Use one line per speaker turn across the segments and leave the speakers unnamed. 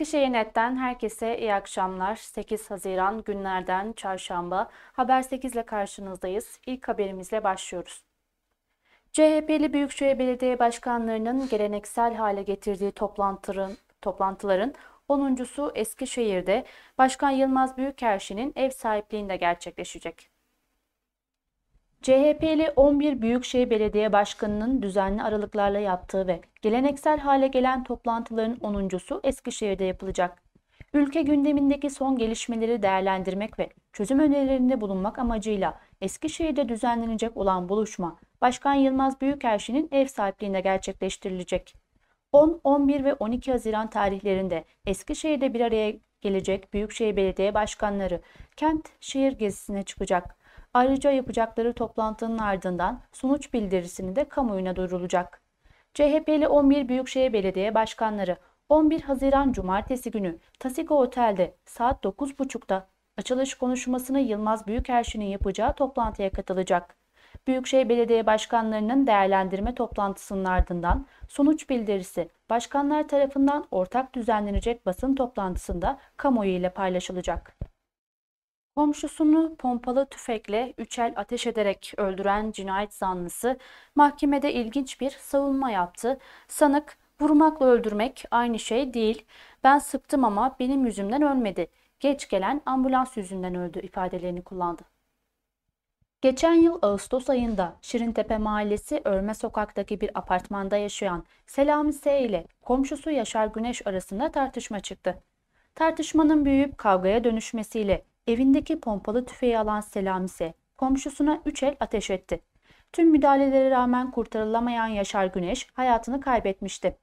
Eskişehir Net'ten herkese iyi akşamlar. 8 Haziran günlerden çarşamba Haber 8 ile karşınızdayız. İlk haberimizle başlıyoruz. CHP'li Büyükşehir Belediye Başkanlarının geleneksel hale getirdiği toplantıların, toplantıların 10.sü Eskişehir'de Başkan Yılmaz Büyükerşi'nin ev sahipliğinde gerçekleşecek. CHP'li 11 Büyükşehir Belediye Başkanı'nın düzenli aralıklarla yaptığı ve geleneksel hale gelen toplantıların 10.sü Eskişehir'de yapılacak. Ülke gündemindeki son gelişmeleri değerlendirmek ve çözüm önerilerinde bulunmak amacıyla Eskişehir'de düzenlenecek olan buluşma Başkan Yılmaz Büyükelçi'nin ev sahipliğinde gerçekleştirilecek. 10, 11 ve 12 Haziran tarihlerinde Eskişehir'de bir araya gelecek Büyükşehir Belediye Başkanları kent şehir gezisine çıkacak. Ayrıca yapacakları toplantının ardından sonuç bildirisini de kamuoyuna duyurulacak. CHP'li 11 Büyükşehir Belediye Başkanları 11 Haziran Cumartesi günü Tasiko Otel'de saat 9.30'da açılış konuşmasını Yılmaz Büyükelçinin yapacağı toplantıya katılacak. Büyükşehir Belediye Başkanlarının değerlendirme toplantısının ardından sonuç bildirisi başkanlar tarafından ortak düzenlenecek basın toplantısında kamuoyu ile paylaşılacak. Komşusunu pompalı tüfekle üçel ateş ederek öldüren cinayet zanlısı mahkemede ilginç bir savunma yaptı. Sanık vurmakla öldürmek aynı şey değil. Ben sıktım ama benim yüzümden ölmedi. Geç gelen ambulans yüzünden öldü ifadelerini kullandı. Geçen yıl Ağustos ayında Şirintepe Mahallesi Örme Sokak'taki bir apartmanda yaşayan Selami S. ile komşusu Yaşar Güneş arasında tartışma çıktı. Tartışmanın büyüyüp kavgaya dönüşmesiyle evindeki pompalı tüfeği alan Selam ise komşusuna üç el ateş etti. Tüm müdahalelere rağmen kurtarılamayan Yaşar Güneş hayatını kaybetmişti.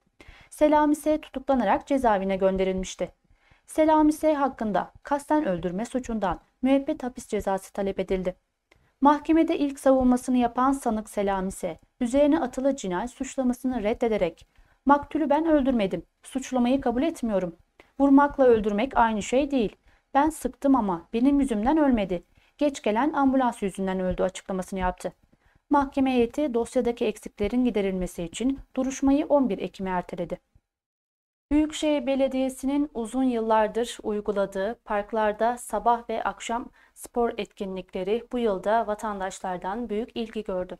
Selam ise tutuklanarak cezaevine gönderilmişti. Selam ise hakkında kasten öldürme suçundan müebbet hapis cezası talep edildi. Mahkemede ilk savunmasını yapan sanık Selam ise üzerine atılı cinayet suçlamasını reddederek maktulü ben öldürmedim, suçlamayı kabul etmiyorum. Vurmakla öldürmek aynı şey değil. Ben sıktım ama benim yüzümden ölmedi. Geç gelen ambulans yüzünden öldü açıklamasını yaptı. Mahkeme heyeti dosyadaki eksiklerin giderilmesi için duruşmayı 11 Ekim'e erteledi. Büyükşehir Belediyesi'nin uzun yıllardır uyguladığı parklarda sabah ve akşam spor etkinlikleri bu yılda vatandaşlardan büyük ilgi gördü.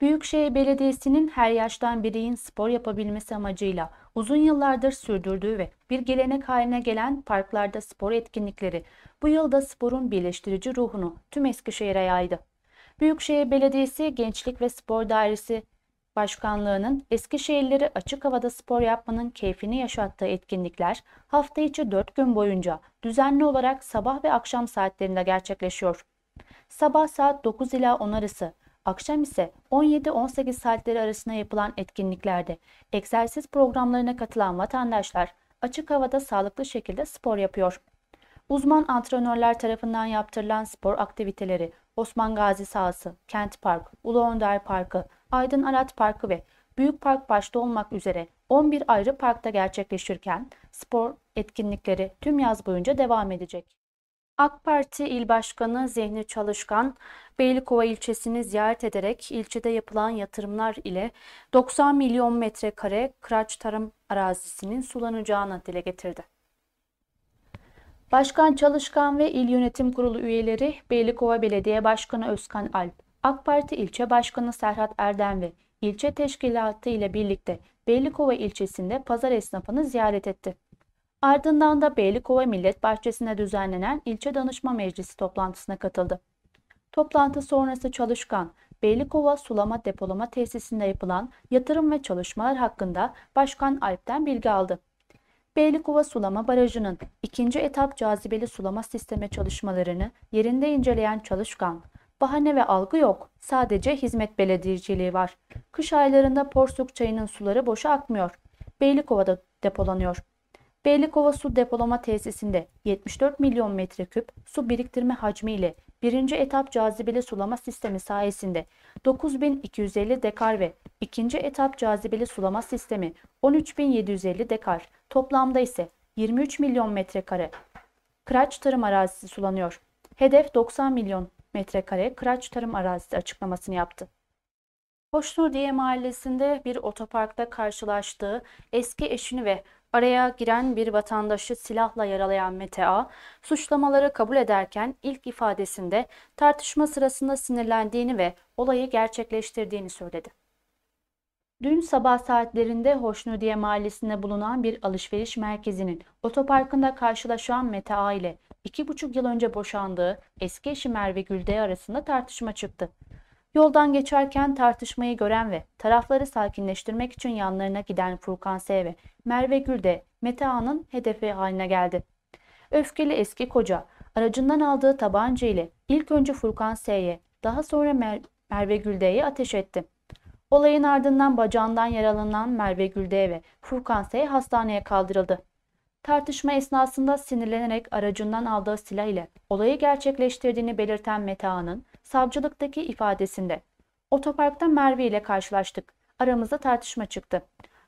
Büyükşehir Belediyesi'nin her yaştan bireyin spor yapabilmesi amacıyla uzun yıllardır sürdürdüğü ve bir gelenek haline gelen parklarda spor etkinlikleri bu yılda sporun birleştirici ruhunu tüm Eskişehir'e yaydı. Büyükşehir Belediyesi Gençlik ve Spor Dairesi Başkanlığı'nın Eskişehirlileri açık havada spor yapmanın keyfini yaşattığı etkinlikler hafta içi 4 gün boyunca düzenli olarak sabah ve akşam saatlerinde gerçekleşiyor. Sabah saat 9 ila 10 arası Akşam ise 17-18 saatleri arasında yapılan etkinliklerde egzersiz programlarına katılan vatandaşlar açık havada sağlıklı şekilde spor yapıyor. Uzman antrenörler tarafından yaptırılan spor aktiviteleri Osman Gazi Sahası, Kent Park, Ulu Önder Parkı, Aydın Arat Parkı ve Büyük Park başta olmak üzere 11 ayrı parkta gerçekleşirken spor etkinlikleri tüm yaz boyunca devam edecek. AK Parti İl Başkanı Zehni Çalışkan, Beylikova ilçesini ziyaret ederek ilçede yapılan yatırımlar ile 90 milyon metrekare kıraç tarım arazisinin sulanacağını dile getirdi. Başkan Çalışkan ve İl Yönetim Kurulu üyeleri Beylikova Belediye Başkanı Özkan Alp, AK Parti İlçe Başkanı Serhat Erdem ve ilçe teşkilatı ile birlikte Beylikova ilçesinde pazar esnafını ziyaret etti. Ardından da Beylikova Millet Bahçesi'nde düzenlenen ilçe danışma meclisi toplantısına katıldı. Toplantı sonrası çalışkan, Beylikova Sulama Depolama Tesisinde yapılan yatırım ve çalışmalar hakkında Başkan Alp'ten bilgi aldı. Beylikova Sulama Barajı'nın ikinci etap cazibeli sulama sistemi çalışmalarını yerinde inceleyen çalışkan, bahane ve algı yok, sadece hizmet belediyeciliği var. Kış aylarında Porsuk çayının suları boşa akmıyor, Beylikova'da depolanıyor. Beylikova Su Depolama Tesisinde 74 milyon metreküp su biriktirme hacmiyle birinci etap cazibeli sulama sistemi sayesinde 9250 dekar ve ikinci etap cazibeli sulama sistemi 13750 dekar toplamda ise 23 milyon metrekare kıraç tarım arazisi sulanıyor. Hedef 90 milyon metrekare kıraç tarım arazisi açıklamasını yaptı. Hoşnur Diye mahallesinde bir otoparkta karşılaştığı eski eşini ve araya giren bir vatandaşı silahla yaralayan Mete A, suçlamaları kabul ederken ilk ifadesinde tartışma sırasında sinirlendiğini ve olayı gerçekleştirdiğini söyledi. Dün sabah saatlerinde Hoşnudiye mahallesinde bulunan bir alışveriş merkezinin otoparkında karşılaşan Mete A ile 2,5 yıl önce boşandığı eski eşi Merve Gülde arasında tartışma çıktı. Yoldan geçerken tartışmayı gören ve tarafları sakinleştirmek için yanlarına giden Furkan S. ve Merve Gül de Mete Ağa'nın hedefi haline geldi. Öfkeli eski koca aracından aldığı tabanca ile ilk önce Furkan S.'ye daha sonra Mer Merve Gülde'ye ateş etti. Olayın ardından bacağından yaralanan Merve Gülde ve Furkan S. hastaneye kaldırıldı. Tartışma esnasında sinirlenerek aracından aldığı silah ile olayı gerçekleştirdiğini belirten Mete Ağa'nın savcılıktaki ifadesinde. Otoparkta Merve ile karşılaştık. Aramızda tartışma çıktı.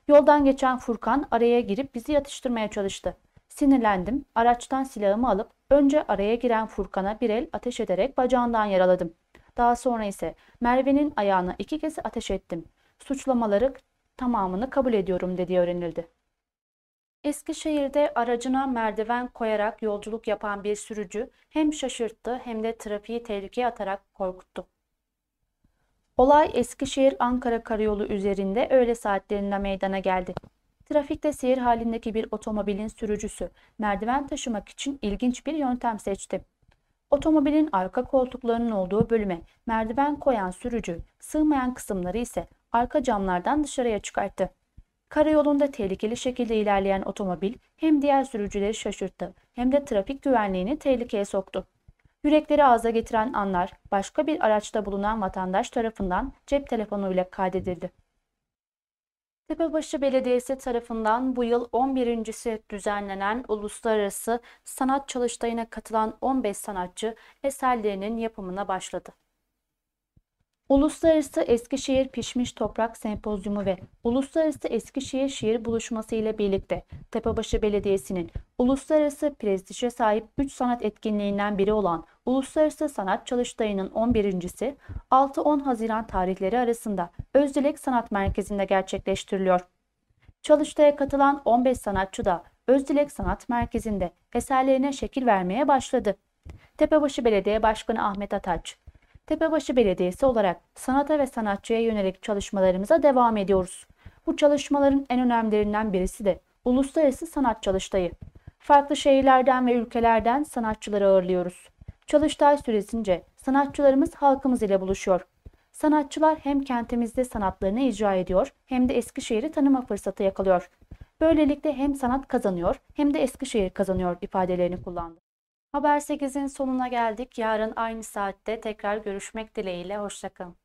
Yoldan geçen Furkan araya girip bizi yatıştırmaya çalıştı. Sinirlendim, araçtan silahımı alıp önce araya giren Furkan'a bir el ateş ederek bacağından yaraladım. Daha sonra ise Merve'nin ayağına iki kez ateş ettim. Suçlamaları tamamını kabul ediyorum dedi öğrenildi. Eskişehir'de aracına merdiven koyarak yolculuk yapan bir sürücü hem şaşırttı hem de trafiği tehlikeye atarak korkuttu. Olay Eskişehir-Ankara karayolu üzerinde öğle saatlerinde meydana geldi. Trafikte seyir halindeki bir otomobilin sürücüsü merdiven taşımak için ilginç bir yöntem seçti. Otomobilin arka koltuklarının olduğu bölüme merdiven koyan sürücü, sığmayan kısımları ise arka camlardan dışarıya çıkarttı. Karayolunda tehlikeli şekilde ilerleyen otomobil hem diğer sürücüleri şaşırttı hem de trafik güvenliğini tehlikeye soktu. Yürekleri ağza getiren anlar başka bir araçta bulunan vatandaş tarafından cep telefonuyla kaydedildi. Tepebaşı Belediyesi tarafından bu yıl 11.si düzenlenen Uluslararası Sanat Çalıştayı'na katılan 15 sanatçı eserlerinin yapımına başladı. Uluslararası Eskişehir Pişmiş Toprak Sempozyumu ve Uluslararası Eskişehir Şiir Buluşması ile birlikte Tepebaşı Belediyesi'nin uluslararası prestije sahip 3 sanat etkinliğinden biri olan Uluslararası Sanat Çalıştayı'nın 11.si 6-10 Haziran tarihleri arasında Özdilek Sanat Merkezi'nde gerçekleştiriliyor. Çalıştay'a katılan 15 sanatçı da Özdilek Sanat Merkezi'nde eserlerine şekil vermeye başladı. Tepebaşı Belediye Başkanı Ahmet Ataç, Tepebaşı Belediyesi olarak sanata ve sanatçıya yönelik çalışmalarımıza devam ediyoruz. Bu çalışmaların en önemlilerinden birisi de Uluslararası Sanat Çalıştayı. Farklı şehirlerden ve ülkelerden sanatçıları ağırlıyoruz. Çalıştay süresince sanatçılarımız halkımız ile buluşuyor. Sanatçılar hem kentimizde sanatlarını icra ediyor hem de Eskişehir'i tanıma fırsatı yakalıyor. Böylelikle hem sanat kazanıyor hem de Eskişehir kazanıyor ifadelerini kullandı. Haber 8'in sonuna geldik. Yarın aynı saatte tekrar görüşmek dileğiyle. Hoşçakalın.